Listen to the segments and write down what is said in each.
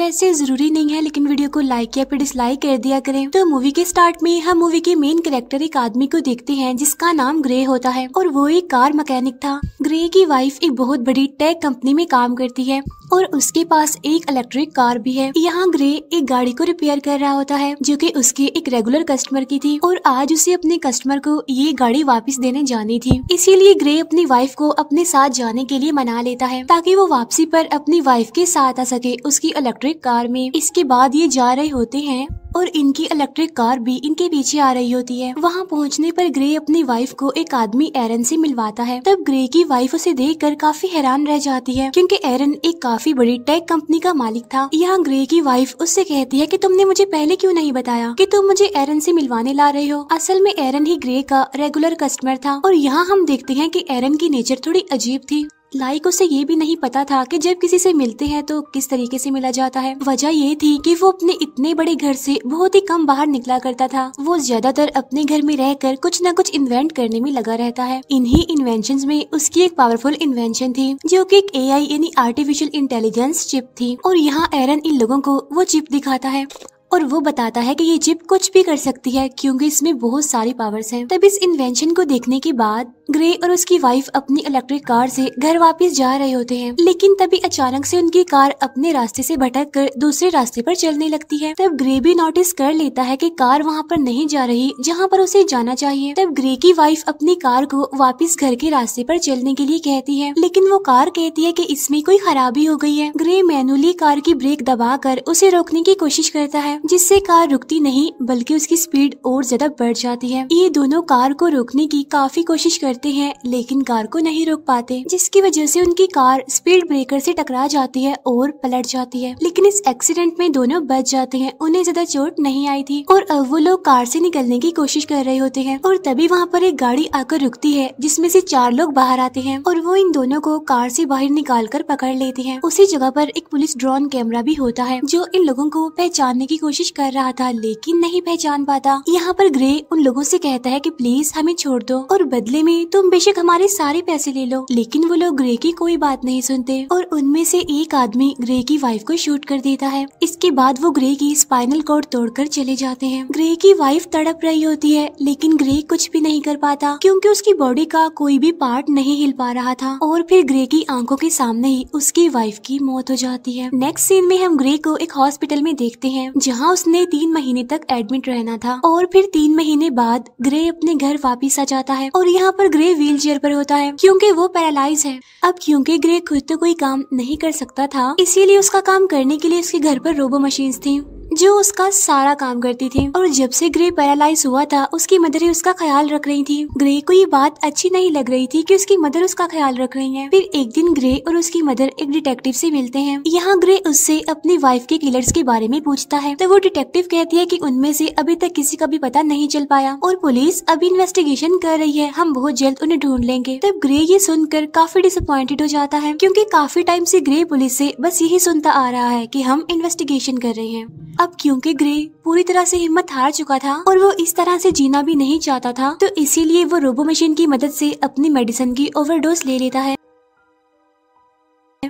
वैसे जरूरी नहीं है लेकिन वीडियो को लाइक या फिर डिसलाइक कर दिया करें तो मूवी के स्टार्ट में हम मूवी के मेन कैरेक्टर एक आदमी को देखते हैं जिसका नाम ग्रे होता है और वो एक कार मैकेनिक था ग्रे की वाइफ एक बहुत बड़ी टेक कंपनी में काम करती है और उसके पास एक इलेक्ट्रिक कार भी है यहाँ ग्रे एक गाड़ी को रिपेयर कर रहा होता है जो कि उसके एक रेगुलर कस्टमर की थी और आज उसे अपने कस्टमर को ये गाड़ी वापस देने जानी थी इसीलिए ग्रे अपनी वाइफ को अपने साथ जाने के लिए मना लेता है ताकि वो वापसी पर अपनी वाइफ के साथ आ सके उसकी इलेक्ट्रिक इलेक्ट्रिक कार में इसके बाद ये जा रहे होते हैं और इनकी इलेक्ट्रिक कार भी इनके पीछे आ रही होती है वहाँ पहुँचने पर ग्रे अपनी वाइफ को एक आदमी एरन से मिलवाता है तब ग्रे की वाइफ उसे देखकर काफी हैरान रह जाती है क्योंकि एरन एक काफी बड़ी टेक कंपनी का मालिक था यहाँ ग्रे की वाइफ उससे कहती है कि तुमने मुझे पहले क्यों नहीं बताया कि तुम मुझे एरन से मिलवाने ला रहे हो असल में एरन ही ग्रे का रेगुलर कस्टमर था और यहाँ हम देखते हैं की एरन की नेचर थोड़ी अजीब थी लाइक उसे ये भी नहीं पता था कि जब किसी से मिलते हैं तो किस तरीके से मिला जाता है वजह ये थी कि वो अपने इतने बड़े घर से बहुत ही कम बाहर निकला करता था वो ज्यादातर अपने घर में रहकर कुछ न कुछ इन्वेंट करने में लगा रहता है इन्हीं इन्वेंशन में उसकी एक पावरफुल इन्वेंशन थी जो की एक ए यानी आर्टिफिशियल इंटेलिजेंस चिप थी और यहाँ एरन इन लोगों को वो चिप दिखाता है और वो बताता है कि ये चिप कुछ भी कर सकती है क्योंकि इसमें बहुत सारी पावर्स हैं। तब इस इन्वेंशन को देखने के बाद ग्रे और उसकी वाइफ अपनी इलेक्ट्रिक कार से घर वापस जा रहे होते हैं लेकिन तभी अचानक से उनकी कार अपने रास्ते से भटक कर दूसरे रास्ते पर चलने लगती है तब ग्रे भी नोटिस कर लेता है कि कार वहाँ पर नहीं जा रही जहाँ पर उसे जाना चाहिए तब ग्रे की वाइफ अपनी कार को वापस घर के रास्ते पर चलने के लिए कहती है लेकिन वो कार कहती है कि इसमें कोई खराबी हो गई है ग्रे मैनुअली कार की ब्रेक दबा कर उसे रोकने की कोशिश करता है जिससे कार रुकती नहीं बल्कि उसकी स्पीड और ज्यादा बढ़ जाती है ये दोनों कार को रोकने की काफी कोशिश करते करते हैं लेकिन कार को नहीं रोक पाते जिसकी वजह से उनकी कार स्पीड ब्रेकर से टकरा जाती है और पलट जाती है लेकिन इस एक्सीडेंट में दोनों बच जाते हैं उन्हें ज्यादा चोट नहीं आई थी और अब वो लोग कार से निकलने की कोशिश कर रहे होते हैं और तभी वहाँ पर एक गाड़ी आकर रुकती है जिसमे से चार लोग बाहर आते हैं और वो इन दोनों को कार से बाहर निकाल कर पकड़ लेते हैं उसी जगह पर एक पुलिस ड्रोन कैमरा भी होता है जो इन लोगों को पहचानने की कोशिश कर रहा था लेकिन नहीं पहचान पाता यहाँ पर ग्रे उन लोगों से कहता है कि प्लीज हमें छोड़ दो और बदले में तुम बेशक हमारे सारे पैसे ले लो लेकिन वो लोग ग्रे की कोई बात नहीं सुनते और उनमें से एक आदमी ग्रे की वाइफ को शूट कर देता है इसके बाद वो ग्रे की स्पाइनल कोड तोड़कर चले जाते हैं ग्रे की वाइफ तड़प रही होती है लेकिन ग्रे कुछ भी नहीं कर पाता क्योंकि उसकी बॉडी का कोई भी पार्ट नहीं हिल पा रहा था और फिर ग्रे की आंखों के सामने ही उसकी वाइफ की मौत हो जाती है नेक्स्ट सीन में हम ग्रे को एक हॉस्पिटल में देखते हैं जहाँ उसने तीन महीने तक एडमिट रहना था और फिर तीन महीने बाद ग्रे अपने घर वापिस आ जाता है और यहाँ पर ग्रे व्हील चेयर पर होता है क्योंकि वो पैरालाइज है अब क्योंकि ग्रे खुद तो कोई काम नहीं कर सकता था इसीलिए उसका काम करने के लिए उसके घर पर रोबो मशीन थी जो उसका सारा काम करती थी और जब से ग्रे पैरालाइज हुआ था उसकी मदर ही उसका ख्याल रख रही थी ग्रे को ये बात अच्छी नहीं लग रही थी कि उसकी मदर उसका ख्याल रख रही है फिर एक दिन ग्रे और उसकी मदर एक डिटेक्टिव से मिलते हैं यहाँ ग्रे उससे अपनी वाइफ के किलर्स के बारे में पूछता है तो वो डिटेक्टिव कहती है की उनमें से अभी तक किसी का भी पता नहीं चल पाया और पुलिस अभी इन्वेस्टिगेशन कर रही है हम बहुत जल्द उन्हें ढूंढ लेंगे तब ग्रे ये सुनकर काफी डिसअपॉइंटेड हो जाता है क्यूँकी काफी टाइम से ग्रे पुलिस ऐसी बस यही सुनता आ रहा है की हम इन्वेस्टिगेशन कर रहे हैं अब क्योंकि ग्रे पूरी तरह से हिम्मत हार चुका था और वो इस तरह से जीना भी नहीं चाहता था तो इसीलिए वो रोबो मशीन की मदद से अपनी मेडिसिन की ओवरडोज ले लेता है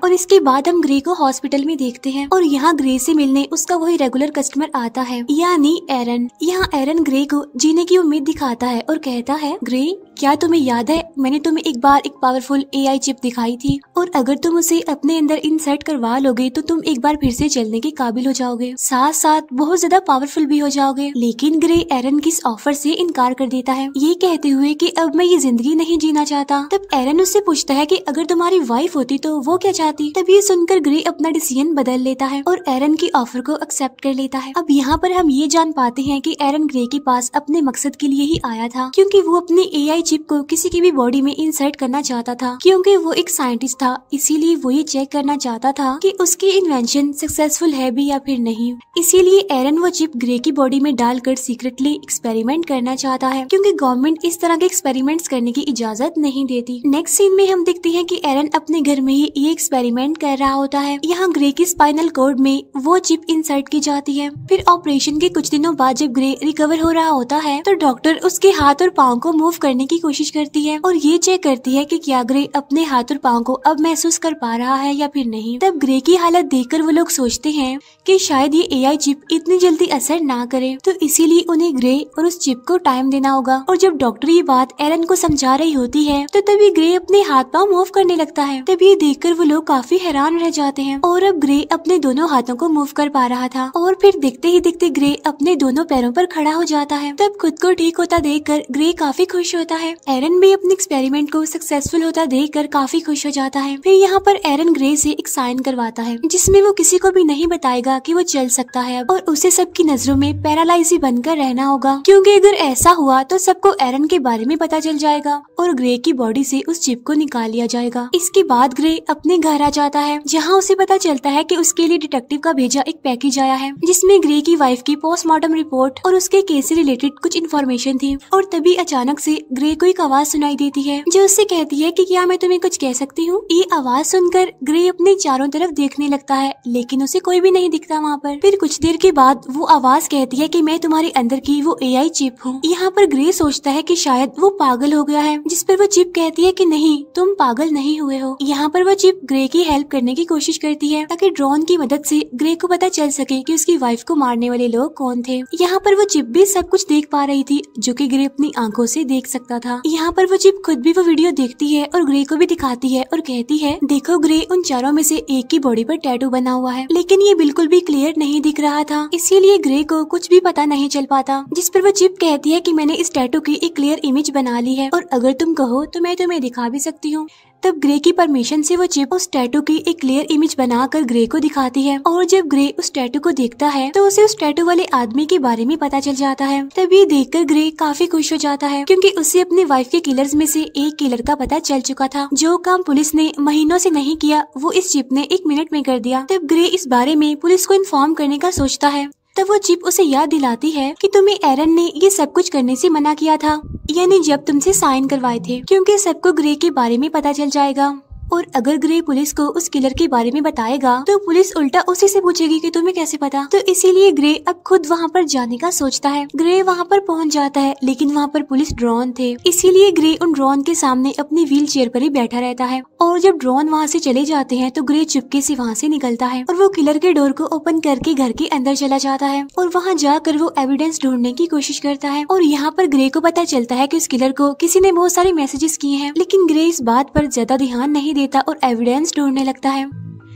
और इसके बाद हम ग्रे को हॉस्पिटल में देखते हैं और यहाँ ग्रे से मिलने उसका वही रेगुलर कस्टमर आता है यानी एरन यहाँ एरन ग्रे को जीने की उम्मीद दिखाता है और कहता है ग्रे क्या तुम्हें याद है मैंने तुम्हें एक बार एक पावरफुल एआई चिप दिखाई थी और अगर तुम उसे अपने अंदर इंसर्ट करवा लोगे तो तुम एक बार फिर से चलने के काबिल हो जाओगे साथ साथ बहुत ज्यादा पावरफुल भी हो जाओगे लेकिन ग्रे एरन की इस ऑफर से इनकार कर देता है ये कहते हुए कि अब मैं ये जिंदगी नहीं जीना चाहता तब एरन उससे पूछता है कि अगर तुम्हारी वाइफ होती तो वो क्या चाहती तभी सुनकर ग्रे अपना डिसीजन बदल लेता है और एरन की ऑफर को एक्सेप्ट कर लेता है अब यहाँ पर हम ये जान पाते हैं कि एरन ग्रे के पास अपने मकसद के लिए ही आया था क्योंकि वो अपने एआई चिप को किसी की भी बॉडी में इंसर्ट करना चाहता था क्योंकि वो एक साइंटिस्ट था इसीलिए वो ये चेक करना चाहता था कि उसकी इन्वेंशन सक्सेसफुल है भी या फिर नहीं इसीलिए एरन वो चिप ग्रे की बॉडी में डालकर सीक्रेटली एक्सपेरिमेंट करना चाहता है क्योंकि गवर्नमेंट इस तरह के एक्सपेरिमेंट करने की इजाजत नहीं देती नेक्स्ट सीन में हम देखते हैं कि एरन अपने घर में ही ये एक्सपेरिमेंट कर रहा होता है यहाँ ग्रे की स्पाइनल कोड में वो चिप इंसर्ट की जाती है फिर ऑपरेशन के कुछ दिनों बाद जब ग्रे रिकवर हो रहा होता है तो डॉक्टर उसके हाथ और पाँव को मूव करने की कोशिश करती है और ये चेक करती है की क्या ग्रे अपने हाथ और पाँव को अब महसूस कर पा रहा है या फिर नहीं तब ग्रे की हालत देख वो लोग सोचते है की शायद ये ए चिप इतनी जल्दी असर न करे तो इसीलिए उन्हें ग्रे और उस चिप को टाइम देना होगा और जब डॉक्टर ये बात एरन को समझा रही होती है तो तभी ग्रे अपने हाथ पाँव मूव करने लगता है तभी देखकर वो लोग लोग काफी हैरान रह जाते हैं और अब ग्रे अपने दोनों हाथों को मूव कर पा रहा था और फिर देखते ही देखते ग्रे अपने दोनों पैरों पर खड़ा हो जाता है तब खुद को ठीक होता देख कर ग्रे काफी खुश होता है एरन भी अपने एक्सपेरिमेंट को सक्सेसफुल होता देख कर काफी खुश हो जाता है फिर यहाँ पर एरन ग्रे से एक साइन करवाता है जिसमे वो किसी को भी नहीं बताएगा की वो चल सकता है और उसे सबकी नजरों में पैरालाइज ही बनकर रहना होगा क्यूँकी अगर ऐसा हुआ तो सबको एरन के बारे में पता चल जाएगा और ग्रे की बॉडी से उस चिप को निकाल लिया जाएगा इसके बाद ग्रे अपने घर ठहरा जाता है जहाँ उसे पता चलता है की उसके लिए डिटेक्टिव का भेजा एक पैकेज आया है जिसमे ग्रे की वाइफ की पोस्टमार्टम रिपोर्ट और उसके केस से रिलेटेड कुछ इन्फॉर्मेशन थी और तभी अचानक ऐसी ग्रे को एक आवाज सुनाई देती है जो उससे कहती है की क्या मैं तुम्हें कुछ कह सकती हूँ ये आवाज सुनकर ग्रे अपने चारों तरफ देखने लगता है लेकिन उसे कोई भी नहीं दिखता वहाँ पर फिर कुछ देर के बाद वो आवाज कहती है कि मैं तुम्हारे अंदर की वो एआई चिप हूँ यहाँ पर ग्रे सोचता है कि शायद वो पागल हो गया है जिस पर वो चिप कहती है कि नहीं तुम पागल नहीं हुए हो यहाँ पर वो चिप ग्रे ग्रे की हेल्प करने की कोशिश करती है ताकि ड्रोन की मदद से ग्रे को पता चल सके कि उसकी वाइफ को मारने वाले लोग कौन थे यहाँ पर वो चिप भी सब कुछ देख पा रही थी जो कि ग्रे अपनी आंखों से देख सकता था यहाँ पर वो चिप खुद भी वो वीडियो देखती है और ग्रे को भी दिखाती है और कहती है देखो ग्रे उन चारों में से एक की बॉडी पर टैटू बना हुआ है लेकिन ये बिल्कुल भी क्लियर नहीं दिख रहा था इसीलिए ग्रे को कुछ भी पता नहीं चल पाता जिस पर वो चिप कहती है की मैंने इस टैटू की एक क्लियर इमेज बना ली है और अगर तुम कहो तो मैं तुम्हें दिखा भी सकती हूँ तब ग्रे की परमिशन से वो चिप उस टैटू की एक क्लियर इमेज बनाकर ग्रे को दिखाती है और जब ग्रे उस टैटू को देखता है तो उसे उस टैटू वाले आदमी के बारे में पता चल जाता है तब ये देख कर ग्रे काफी खुश हो जाता है क्यूँकी उसे अपनी वाइफ के किलर में ऐसी एक किलर का पता चल चुका था जो काम पुलिस ने महीनों ऐसी नहीं किया वो इस चिप ने एक मिनट में कर दिया तब ग्रे इस बारे में पुलिस को इन्फॉर्म करने का सोचता है तब तो वो जीप उसे याद दिलाती है कि तुम्हें एरन ने ये सब कुछ करने से मना किया था यानी जब तुमसे साइन करवाए थे क्योंकि सबको ग्रे के बारे में पता चल जाएगा और अगर ग्रे पुलिस को उस किलर के बारे में बताएगा तो पुलिस उल्टा उसी से पूछेगी कि तुम्हें कैसे पता तो इसीलिए ग्रे अब खुद वहाँ पर जाने का सोचता है ग्रे वहाँ पर पहुँच जाता है लेकिन वहाँ पर पुलिस ड्रोन थे इसीलिए ग्रे उन ड्रोन के सामने अपनी व्हील चेयर पर ही बैठा रहता है और जब ड्रोन वहाँ से चले जाते हैं तो ग्रे चुपके से वहाँ से निकलता है और वो किलर के डोर को ओपन करके घर के अंदर चला जाता है और वहाँ जाकर वो एविडेंस ढूंढने की कोशिश करता है और यहाँ पर ग्रे को पता चलता है की उस किलर को किसी ने बहुत सारे मैसेजेस किए हैं लेकिन ग्रे इस बात पर ज्यादा ध्यान नहीं देता और एविडेंस ढूंढने लगता है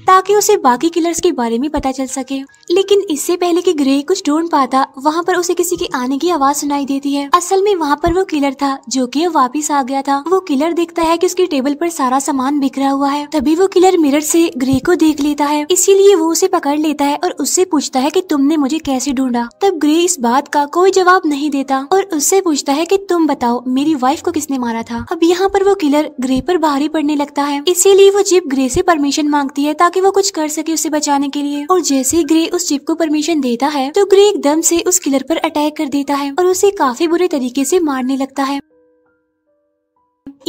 ताकि उसे बाकी किलर्स के बारे में पता चल सके लेकिन इससे पहले कि ग्रे कुछ ढूंढ पाता वहाँ पर उसे किसी के आने की आवाज सुनाई देती है असल में वहाँ पर वो किलर था जो कि वापिस आ गया था वो किलर देखता है कि उसके टेबल पर सारा सामान बिखरा हुआ है तभी वो किलर मिरर से ग्रे को देख लेता है इसीलिए वो उसे पकड़ लेता है और उससे पूछता है कि तुमने मुझे कैसे ढूंढा तब ग्रे इस बात का कोई जवाब नहीं देता और उससे पूछता है कि तुम बताओ मेरी वाइफ को किसने मारा था अब यहाँ पर वो किलर ग्रे पर भारी पड़ने लगता है इसीलिए वो जिप ग्रे से परमिशन मांगती है ताकि ताकि वो कुछ कर सके उसे बचाने के लिए और जैसे ही ग्रे उस चिप को परमिशन देता है तो ग्रे एकदम से उस किलर पर अटैक कर देता है और उसे काफी बुरे तरीके से मारने लगता है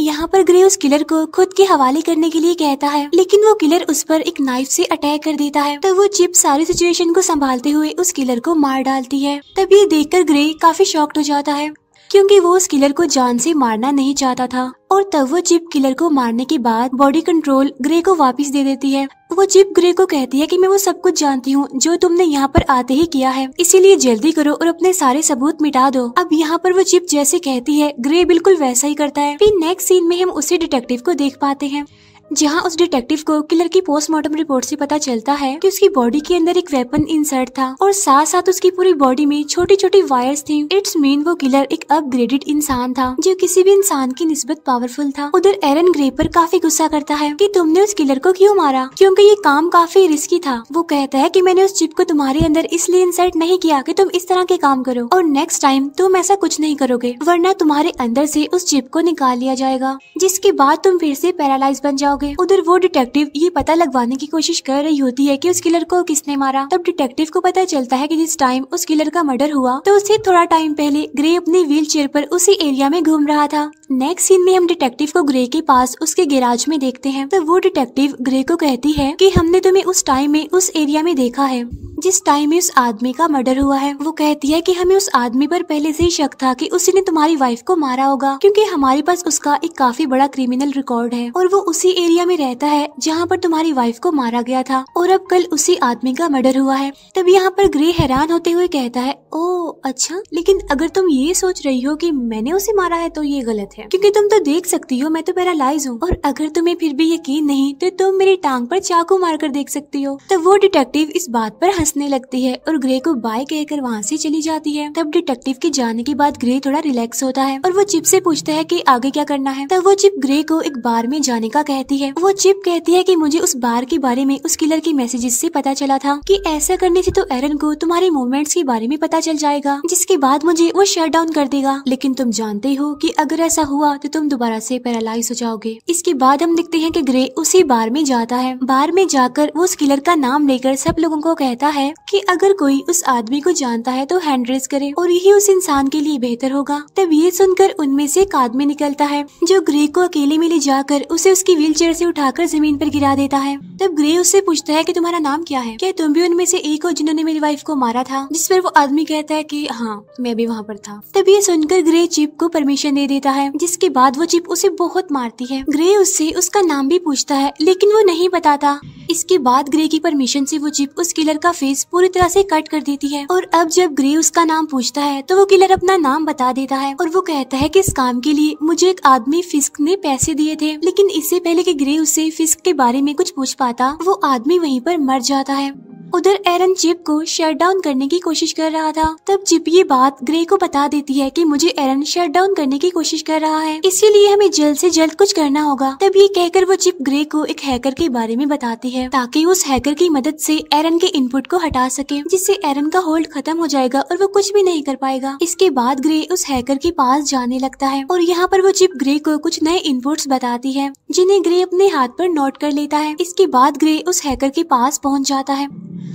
यहाँ पर ग्रे उस किलर को खुद के हवाले करने के लिए कहता है लेकिन वो किलर उस पर एक नाइफ से अटैक कर देता है तब तो वो चिप सारी सिचुएशन को संभालते हुए उस किलर को मार डालती है तब ये देखकर ग्रे काफी शॉक्ट हो जाता है क्योंकि वो उस किलर को जान से मारना नहीं चाहता था और तब वो जिप किलर को मारने के बाद बॉडी कंट्रोल ग्रे को वापस दे देती है वो जिप ग्रे को कहती है कि मैं वो सब कुछ जानती हूँ जो तुमने यहाँ पर आते ही किया है इसीलिए जल्दी करो और अपने सारे सबूत मिटा दो अब यहाँ पर वो जिप जैसे कहती है ग्रे बिल्कुल वैसा ही करता है फिर नेक्स्ट सीन में हम उसी डिटेक्टिव को देख पाते हैं जहां उस डिटेक्टिव को किलर की पोस्टमार्टम रिपोर्ट से पता चलता है कि उसकी बॉडी के अंदर एक वेपन इंसर्ट था और साथ साथ उसकी पूरी बॉडी में छोटी छोटी वायर्स थी इट्स मीन वो किलर एक अपग्रेडेड इंसान था जो किसी भी इंसान की निस्बत पावरफुल था उधर एरन ग्रे पर काफी गुस्सा करता है की तुमने उस किलर को क्यूँ मारा क्योंकि ये काम काफी रिस्की था वो कहता है की मैंने उस चिप को तुम्हारे अंदर इसलिए इंसर्ट नहीं किया कि तुम इस तरह के काम करो और नेक्स्ट टाइम तुम ऐसा कुछ नहीं करोगे वरना तुम्हारे अंदर ऐसी उस चिप को निकाल लिया जाएगा जिसके बाद तुम फिर ऐसी पैरालाइज बन जाओ जाओगे उधर वो डिटेक्टिव ये पता लगवाने की कोशिश कर रही होती है की कि उस किलर को किसने मारा तब डिटेक्टिव को पता चलता है की जिस टाइम उस किलर का मर्डर हुआ तो उससे थोड़ा टाइम पहले ग्रे अपनी व्हील चेयर पर उसी एरिया में घूम रहा था नेक्स्ट सीन में हम डिटेक्टिव को ग्रे के पास उसके गैराज में देखते हैं तो वो डिटेक्टिव ग्रे को कहती है कि हमने तुम्हें उस टाइम में उस एरिया में देखा है जिस टाइम में उस आदमी का मर्डर हुआ है वो कहती है कि हमें उस आदमी पर पहले से ही शक था कि उसने तुम्हारी वाइफ को मारा होगा क्योंकि हमारे पास उसका एक काफी बड़ा क्रिमिनल रिकॉर्ड है और वो उसी एरिया में रहता है जहाँ पर तुम्हारी वाइफ को मारा गया था और अब कल उसी आदमी का मर्डर हुआ है तब यहाँ पर ग्रे हैरान होते हुए कहता है ओ अच्छा लेकिन अगर तुम ये सोच रही हो कि मैंने उसे मारा है तो ये गलत है क्योंकि तुम तो देख सकती हो मैं तो पैरालाइज हूँ और अगर तुम्हें फिर भी यकीन नहीं तो तुम मेरी टांग पर चाकू मार कर देख सकती हो तब वो डिटेक्टिव इस बात पर हंसने लगती है और ग्रे को बाय कहकर वहाँ से चली जाती है तब डिटेक्टिव के जाने के बाद ग्रे थोड़ा रिलैक्स होता है और वो चिप से पूछता है की आगे क्या करना है तब वो चिप ग्रे को एक बार में जाने का कहती जाती है वो चिप कहती है कि मुझे उस बार के बारे में उस किलर के मैसेजेस से पता चला था कि ऐसा करने से तो एरन को तुम्हारे मूवमेंट्स के बारे में पता चल जाएगा जिसके बाद मुझे वो शट डाउन कर देगा लेकिन तुम जानते हो कि अगर ऐसा हुआ तो तुम दोबारा से पैरालाइज हो जाओगे इसके बाद हम देखते हैं कि ग्रे उसी बार में जाता है बार में जाकर वो उस किलर का नाम लेकर सब लोगों को कहता है कि अगर कोई उस आदमी को जानता है तो हैंड रेस करे और यही उस इंसान के लिए बेहतर होगा तब ये सुनकर उनमें से एक आदमी निकलता है जो ग्रे को अकेले में ले जाकर उसे उसकी व्हील चेयर से उठाकर जमीन पर गिरा देता है तब ग्रे उससे पूछता है कि तुम्हारा नाम क्या है क्या तुम भी उनमें से एक हो जिन्होंने मेरी वाइफ को मारा था जिस पर वो आदमी कहता है कि हाँ मैं भी वहाँ पर था तब ये सुनकर ग्रे चिप को परमिशन दे देता है जिसके बाद वो चिप उसे बहुत मारती है ग्रे उससे उसका नाम भी पूछता है लेकिन वो नहीं बताता इसके बाद ग्रे की परमिशन से वो जिप उस किलर का फेस पूरी तरह से कट कर देती है और अब जब ग्रे उसका नाम पूछता है तो वो किलर अपना नाम बता देता है और वो कहता है कि इस काम के लिए मुझे एक आदमी फिस्क ने पैसे दिए थे लेकिन इससे पहले कि ग्रे उसे फिस्क के बारे में कुछ पूछ पाता वो आदमी वहीं पर मर जाता है उधर एरन जिप को शट डाउन करने की कोशिश कर रहा था तब जिप ये बात ग्रे को बता देती है कि मुझे एरन शट डाउन करने की कोशिश कर रहा है इसीलिए हमें जल्द से जल्द कुछ करना होगा तब ये कहकर वो जिप ग्रे को एक हैकर के बारे में बताती है ताकि उस हैकर की मदद से एरन के इनपुट को हटा सके जिससे एरन का होल्ड खत्म हो जाएगा और वो कुछ भी नहीं कर पाएगा इसके बाद ग्रे उस हैकर के पास जाने लगता है और यहाँ पर वो जिप ग्रे को कुछ नए इनपुट बताती है जिन्हें ग्रे अपने हाथ पर नोट कर लेता है इसके बाद ग्रे उस हैकर के पास पहुँच जाता है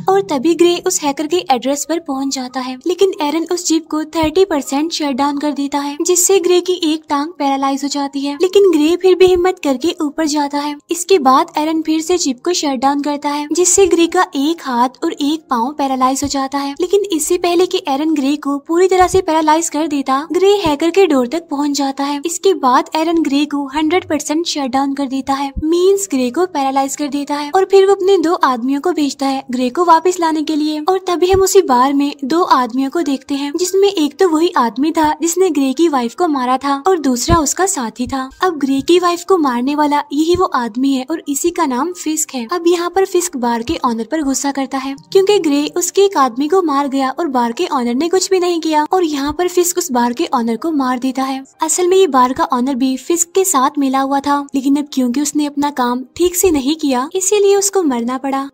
और तभी ग्रे उस हैकर के एड्रेस पर पहुंच जाता है लेकिन एरन उस जीप को 30 परसेंट शट डाउन कर देता है जिससे ग्रे की एक टांग पैरालाइज हो जाती है लेकिन ग्रे फिर भी हिम्मत करके ऊपर जाता है इसके बाद एरन फिर से जीप को शट डाउन करता है जिससे ग्रे का एक हाथ और एक पाँव पैरालाइज हो जाता है लेकिन इससे पहले की एरन ग्रे को पूरी तरह ऐसी पैरालाइज कर देता ग्रे हैकर के डोर तक पहुँच जाता है इसके बाद एरन ग्रे को हंड्रेड परसेंट शट डाउन कर देता है मीन्स ग्रे को पैरालाइज कर देता है और फिर वो अपने दो आदमियों को भेजता है ग्रे को वापस लाने के लिए और तभी हम उसी बार में दो आदमियों को देखते हैं जिसमें एक तो वही आदमी था जिसने ग्रे की वाइफ को मारा था और दूसरा उसका साथी था अब ग्रे की वाइफ को मारने वाला यही वो आदमी है और इसी का नाम फिस्क है अब यहाँ पर फिस्क बार के ऑनर आरोप गुस्सा करता है क्यूँकी ग्रे उसके एक आदमी को मार गया और बार के ऑनर ने कुछ भी नहीं किया और यहाँ पर फिस्क उस बार के ऑनर को मार देता है असल में ये बार का ऑनर भी फिस्क के साथ मिला हुआ था लेकिन अब क्योंकि उसने अपना काम ठीक से नहीं किया इसीलिए उसको मरना पड़ा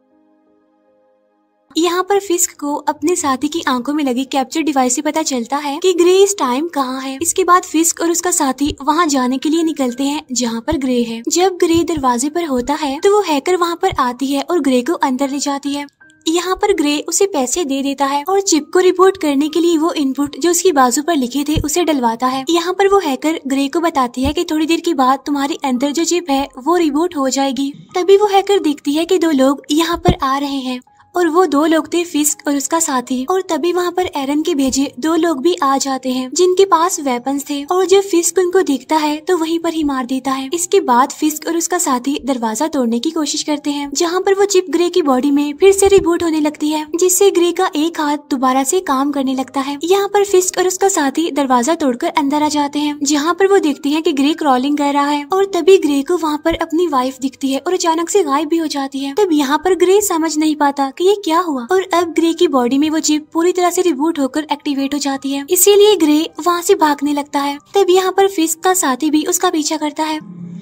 यहाँ पर फिस्क को अपने साथी की आंखों में लगी कैप्चर डिवाइस से पता चलता है कि ग्रे इस टाइम कहाँ है इसके बाद फिस्क और उसका साथी वहाँ जाने के लिए निकलते हैं जहाँ पर ग्रे है जब ग्रे दरवाजे पर होता है तो वो हैकर वहाँ पर आती है और ग्रे को अंदर ले जाती है यहाँ पर ग्रे उसे पैसे दे देता है और चिप को रिपोर्ट करने के लिए वो इनपुट जो उसकी बाजू पर लिखे थे उसे डलवाता है यहाँ पर वो हैकर ग्रे को बताती है कि थोड़ी देर के बाद तुम्हारे अंदर जो चिप है वो रिपोर्ट हो जाएगी तभी वो हैकर देखती है कि दो लोग यहाँ पर आ रहे हैं और वो दो लोग थे फिस्क और उसका साथी और तभी वहाँ पर एरन के भेजे दो लोग भी आ जाते हैं जिनके पास वेपन्स थे और जब फिस्क उनको दिखता है तो वहीं पर ही मार देता है इसके बाद फिस्क और उसका साथी दरवाजा तोड़ने की कोशिश करते हैं जहाँ पर वो चिप ग्रे की बॉडी में फिर से रिबूट होने लगती है जिससे ग्रे का एक हाथ दोबारा से काम करने लगता है यहाँ पर फिस्क और उसका साथी दरवाजा तोड़कर अंदर आ जाते हैं जहाँ पर वो देखते हैं कि ग्रे क्रॉलिंग कर रहा है और तभी ग्रे को वहाँ पर अपनी वाइफ दिखती है और अचानक से गायब भी हो जाती है तब यहाँ पर ग्रे समझ नहीं पाता कि ये क्या हुआ और अब ग्रे की बॉडी में वो चिप पूरी तरह से रिबूट होकर एक्टिवेट हो जाती है इसीलिए ग्रे वहाँ से भागने लगता है तब यहाँ पर फिस्क का साथी भी उसका पीछा करता है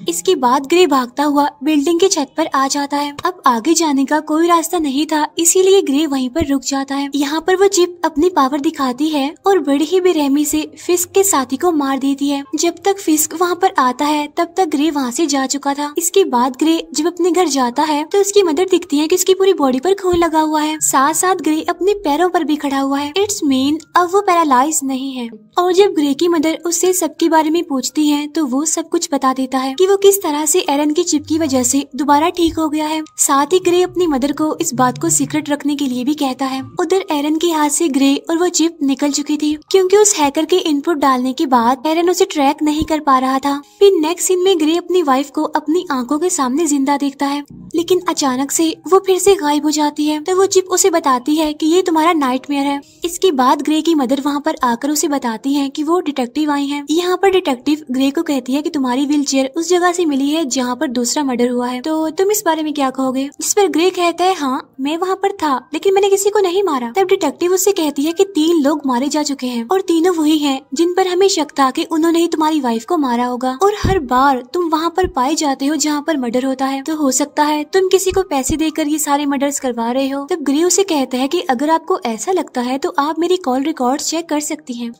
इसके बाद ग्रे भागता हुआ बिल्डिंग के छत पर आ जाता है अब आगे जाने का कोई रास्ता नहीं था इसीलिए ग्रे वहीं पर रुक जाता है यहाँ पर वो जिप अपनी पावर दिखाती है और बड़ी ही बेरहमी से फिस्क के साथी को मार देती है जब तक फिस्क वहाँ पर आता है तब तक ग्रे वहाँ से जा चुका था इसके बाद ग्रे जब अपने घर जाता है तो उसकी मदर दिखती है की उसकी पूरी बॉडी पर खून लगा लगा हुआ है साथ साथ ग्रे अपने पैरों पर भी खड़ा हुआ है इट्स मीन अब वो पैरालाइज नहीं है और जब ग्रे की मदर उससे सबके बारे में पूछती है तो वो सब कुछ बता देता है कि वो किस तरह से एरन की चिप की वजह से दोबारा ठीक हो गया है साथ ही ग्रे अपनी मदर को इस बात को सीक्रेट रखने के लिए भी कहता है उधर एरन के हाथ से ग्रे और वो चिप निकल चुकी थी क्योंकि उस हैकर के इनपुट डालने के बाद एरन उसे ट्रैक नहीं कर पा रहा था फिर नेक्स्ट सीन में ग्रे अपनी वाइफ को अपनी आंखों के सामने जिंदा देखता है लेकिन अचानक से वो फिर से गायब हो जाती है तो वो जिप उसे बताती है कि ये तुम्हारा नाइटमेयर है इसके बाद ग्रे की मदर वहाँ पर आकर उसे बताती है कि वो डिटेक्टिव आई है यहाँ पर डिटेक्टिव ग्रे को कहती है कि तुम्हारी व्हील चेयर उस जगह से मिली है जहाँ पर दूसरा मर्डर हुआ है तो तुम इस बारे में क्या कहोगे इस पर ग्रे कहता है हाँ मैं वहाँ पर था लेकिन मैंने किसी को नहीं मारा तब डिटेक्टिव उससे कहती है कि तीन लोग मारे जा चुके हैं और तीनों वही है जिन पर हमें शक था कि उन्होंने ही तुम्हारी वाइफ को मारा होगा और हर बार तुम वहाँ पर पाए जाते हो जहाँ पर मर्डर होता है तो हो सकता है तुम किसी को पैसे देकर ये सारे मर्डर्स करवा रहे हो तब ग्रे उसे कहता है कि अगर आपको ऐसा लगता है तो आप मेरी कॉल रिकॉर्ड चेक कर सकती हैं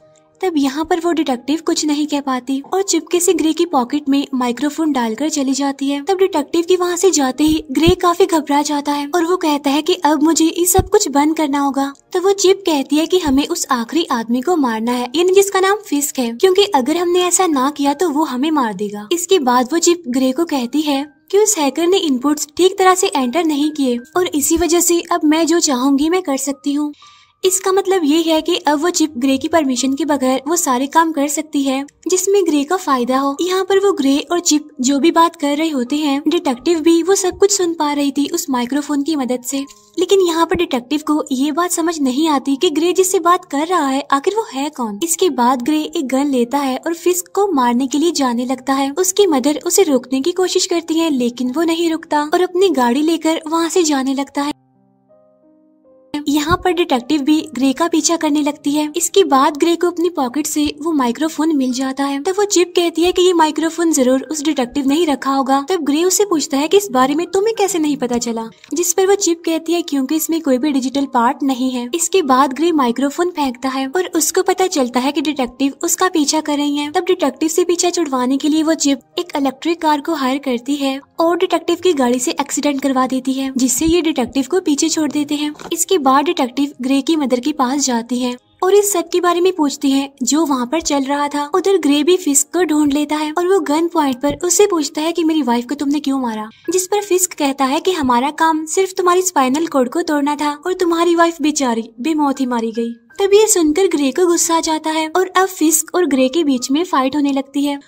तब यहाँ पर वो डिटेक्टिव कुछ नहीं कह पाती और चुपके से ग्रे की पॉकेट में माइक्रोफोन डालकर चली जाती है तब डिटेक्टिव की वहाँ से जाते ही ग्रे काफी घबरा जाता है और वो कहता है कि अब मुझे ये सब कुछ बंद करना होगा तो वो चिप कहती है कि हमें उस आखिरी आदमी को मारना है यानी जिसका नाम फिस्क है क्योंकि अगर हमने ऐसा ना किया तो वो हमें मार देगा इसके बाद वो चिप ग्रे को कहती है कि उस हैकर ने इनपुट्स ठीक तरह से एंटर नहीं किए और इसी वजह से अब मैं जो चाहूंगी मैं कर सकती हूँ इसका मतलब ये है कि अब वो चिप ग्रे की परमिशन के बगैर वो सारे काम कर सकती है जिसमें ग्रे का फायदा हो यहाँ पर वो ग्रे और चिप जो भी बात कर रहे होते हैं डिटेक्टिव भी वो सब कुछ सुन पा रही थी उस माइक्रोफोन की मदद से लेकिन यहाँ पर डिटेक्टिव को ये बात समझ नहीं आती कि ग्रे जिससे बात कर रहा है आखिर वो है कौन इसके बाद ग्रे एक गन लेता है और फिस्क को मारने के लिए जाने लगता है उसकी मदर उसे रोकने की कोशिश करती है लेकिन वो नहीं रुकता और अपनी गाड़ी लेकर वहाँ से जाने लगता है यहाँ पर डिटेक्टिव भी ग्रे का पीछा करने लगती है इसके बाद ग्रे को अपनी पॉकेट से वो माइक्रोफोन मिल जाता है तब वो चिप कहती है कि ये माइक्रोफोन जरूर उस डिटेक्टिव ने ही रखा होगा तब ग्रे उसे पूछता है कि इस बारे में तुम्हें कैसे नहीं पता चला जिस पर वो चिप कहती है क्योंकि इसमें कोई भी डिजिटल पार्ट नहीं है इसके बाद ग्रे माइक्रोफोन फेंकता है और उसको पता चलता है कि डिटेक्टिव उसका पीछा कर रही है तब डिटेक्टिव से पीछा छुड़वाने के लिए वो चिप एक इलेक्ट्रिक कार को हायर करती है और डिटेक्टिव की गाड़ी से एक्सीडेंट करवा देती है जिससे ये डिटेक्टिव को पीछे छोड़ देते हैं इसके बाद बार डिटेक्टिव ग्रे की मदर के पास जाती है और इस सब के बारे में पूछती है जो वहाँ पर चल रहा था उधर ग्रे भी फिस्क को ढूंढ लेता है और वो गन पॉइंट पर उससे पूछता है कि मेरी वाइफ को तुमने क्यों मारा जिस पर फिस्क कहता है कि हमारा काम सिर्फ तुम्हारी स्पाइनल कोड को तोड़ना था और तुम्हारी वाइफ बेचारी बेमौत ही मारी गई तभी ये सुनकर ग्रे को गुस्सा आ जाता है और अब फिस्क और ग्रे के बीच में फाइट होने लगती है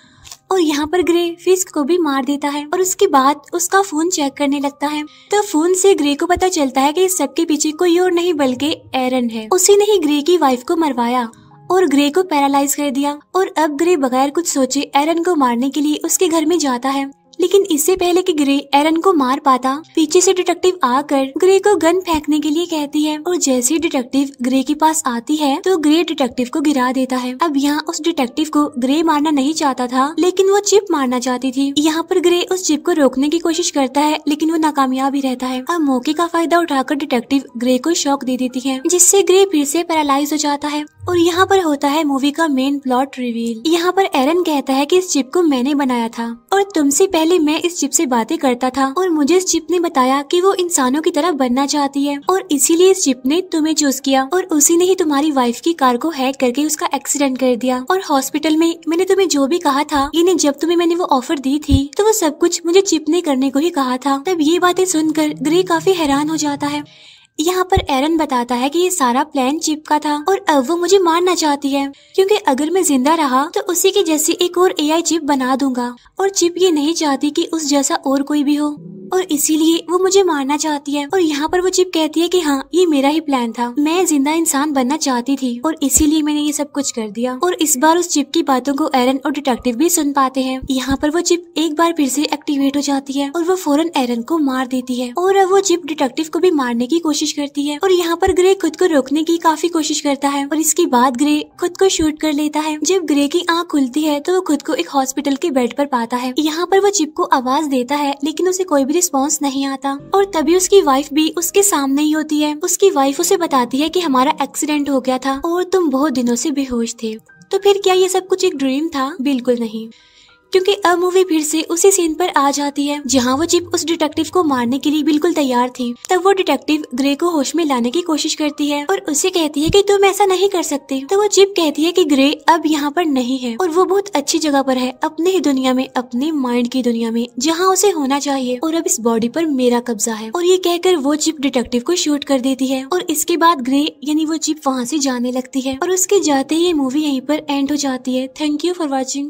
और यहाँ पर ग्रे फिस्क को भी मार देता है और उसके बाद उसका फोन चेक करने लगता है तो फोन से ग्रे को पता चलता है कि इस सबके पीछे कोई और नहीं बल्कि एरन है उसी ने ही ग्रे की वाइफ को मरवाया और ग्रे को पैरालाइज कर दिया और अब ग्रे बगैर कुछ सोचे एरन को मारने के लिए उसके घर में जाता है लेकिन इससे पहले कि ग्रे एरन को मार पाता पीछे से डिटेक्टिव आकर ग्रे को गन फेंकने के लिए कहती है और जैसे डिटेक्टिव ग्रे के पास आती है तो ग्रे डिटेक्टिव को गिरा देता है अब यहाँ उस डिटेक्टिव को ग्रे मारना नहीं चाहता था लेकिन वो चिप मारना चाहती थी यहाँ पर ग्रे उस चिप को रोकने की कोशिश करता है लेकिन वो नाकामयाब ही रहता है अब मौके का फायदा उठाकर डिटेक्टिव ग्रे को शौक दे देती है जिससे ग्रे फिर से पैरालाइज हो जाता है और यहाँ पर होता है मूवी का मेन प्लॉट रिवील यहाँ पर एरन कहता है कि इस चिप को मैंने बनाया था और तुमसे पहले पहले मैं इस चिप से बातें करता था और मुझे इस चिप ने बताया कि वो इंसानों की तरह बनना चाहती है और इसीलिए इस चिप ने तुम्हें चूज किया और उसी ने ही तुम्हारी वाइफ की कार को हैक करके उसका एक्सीडेंट कर दिया और हॉस्पिटल में मैंने तुम्हें जो भी कहा था इन्हें जब तुम्हें मैंने वो ऑफर दी थी तो वो सब कुछ मुझे चिप ने करने को ही कहा था तब ये बातें सुनकर ग्रे काफी हैरान हो जाता है यहाँ पर एरन बताता है कि ये सारा प्लान चिप का था और अब वो मुझे मारना चाहती है क्योंकि अगर मैं जिंदा रहा तो उसी के जैसी एक और एआई चिप बना दूंगा और चिप ये नहीं चाहती कि उस जैसा और कोई भी हो और इसीलिए वो मुझे मारना चाहती है और यहाँ पर वो चिप कहती है कि हाँ ये मेरा ही प्लान था मैं जिंदा इंसान बनना चाहती थी और इसीलिए मैंने ये सब कुछ कर दिया और इस बार उस चिप की बातों को एरन और डिटेक्टिव भी सुन पाते हैं यहाँ पर वो चिप एक बार फिर से एक्टिवेट हो जाती है और वो फौरन एरन को मार देती है और वो चिप डिटेक्टिव को भी मारने की कोशिश करती है और यहाँ पर ग्रे खुद को रोकने की काफी कोशिश करता है और इसके बाद ग्रे खुद को शूट कर लेता है जब ग्रे की आँख खुलती है तो वो खुद को एक हॉस्पिटल के बेड पर पाता है यहाँ पर वो चिप को आवाज देता है लेकिन उसे कोई भी रिस्पॉन्स नहीं आता और तभी उसकी वाइफ भी उसके सामने ही होती है उसकी वाइफ उसे बताती है की हमारा एक्सीडेंट हो गया था और तुम बहुत दिनों से बेहोश थे तो फिर क्या ये सब कुछ एक ड्रीम था बिल्कुल नहीं क्योंकि अब मूवी फिर से उसी सीन पर आ जाती है जहां वो जिप उस डिटेक्टिव को मारने के लिए बिल्कुल तैयार थी तब वो डिटेक्टिव ग्रे को होश में लाने की कोशिश करती है और उसे कहती है कि तुम ऐसा नहीं कर सकते तो वो जिप कहती है कि ग्रे अब यहाँ पर नहीं है और वो बहुत अच्छी जगह पर है अपने ही दुनिया में अपने माइंड की दुनिया में जहाँ उसे होना चाहिए और अब इस बॉडी पर मेरा कब्जा है और ये कहकर वो जिप डिटेक्टिव को शूट कर देती है और इसके बाद ग्रे यानी वो जिप वहाँ से जाने लगती है और उसके जाते ही मूवी यहीं पर एंड हो जाती है थैंक यू फॉर वॉचिंग